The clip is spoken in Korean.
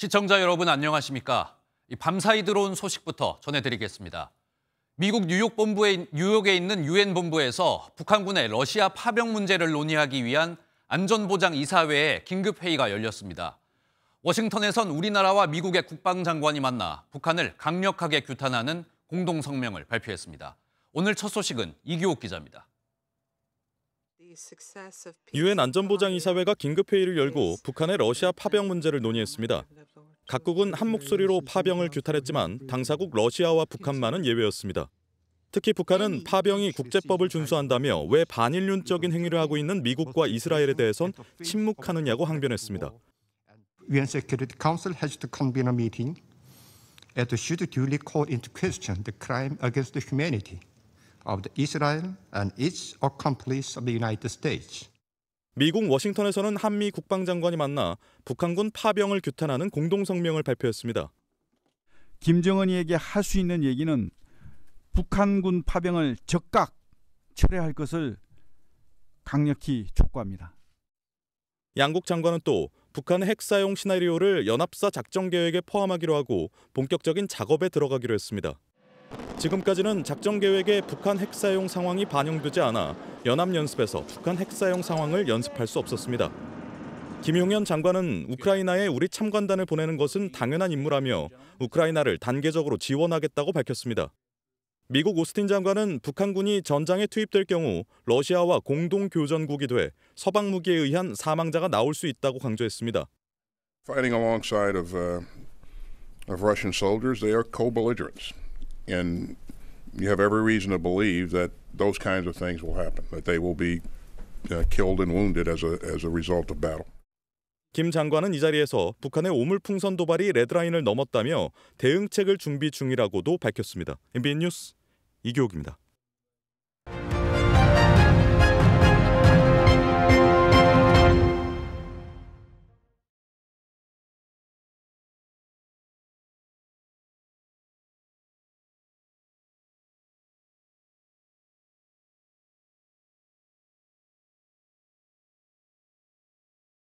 시청자 여러분 안녕하십니까? 밤사이 들어온 소식부터 전해드리겠습니다. 미국 뉴욕 본부에 뉴욕에 있는 유엔 본부에서 북한군의 러시아 파병 문제를 논의하기 위한 안전보장 이사회의 긴급 회의가 열렸습니다. 워싱턴에선 우리나라와 미국의 국방장관이 만나 북한을 강력하게 규탄하는 공동 성명을 발표했습니다. 오늘 첫 소식은 이규옥 기자입니다. 유엔 안전보장이사회가 긴급 회의를 열고 북한의 러시아 파병 문제를 논의했습니다. 각국은 한 목소리로 파병을 규탄했지만 당사국 러시아와 북한만은 예외였습니다. 특히 북한은 파병이 국제법을 준수한다며 왜 반인륜적인 행위를 하고 있는 미국과 이스라엘에 대해선 침묵하느냐고 항변했습니다. UN Security Council has to convene a meeting and should duly call into question the crime against humanity of Israel and its accomplice of the United States. 미국 워싱턴에서는 한미 국방장관이 만나 북한군 파병을 규탄하는 공동성명을 발표했습니다. 김정은이에게 할 수 있는 얘기는 북한군 파병을 적각 철회할 것을 강력히 촉구합니다. 양국 장관은 또북한핵 사용 시나리오를 연합사 작정 계획에 포함하기로 하고 본격적인 작업에 들어가기로 했습니다. 지금까지는 작전 계획에 북한 핵 사용 상황이 반영되지 않아 연합 연습에서 북한 핵 사용 상황을 연습할 수 없었습니다. 김용현 장관은 우크라이나에 우리 참관단을 보내는 것은 당연한 임무라며 우크라이나를 단계적으로 지원하겠다고 밝혔습니다. 미국 오스틴 장관은 북한군이 전장에 투입될 경우 러시아와 공동 교전국이 돼 서방 무기에 의한 사망자가 나올 수 있다고 강조했습니다. Fighting alongside of, uh, of Russian soldiers, they are co-belligerents, and you have every reason to believe that those kinds of things will happen, that they will be uh, killed and wounded as a, as a result of battle. 김 장관은 이 자리에서 북한의 오물풍선 도발이 레드라인을 넘었다며 대응책을 준비 중이라고도 밝혔습니다. MBN 뉴스 이교욱입니다.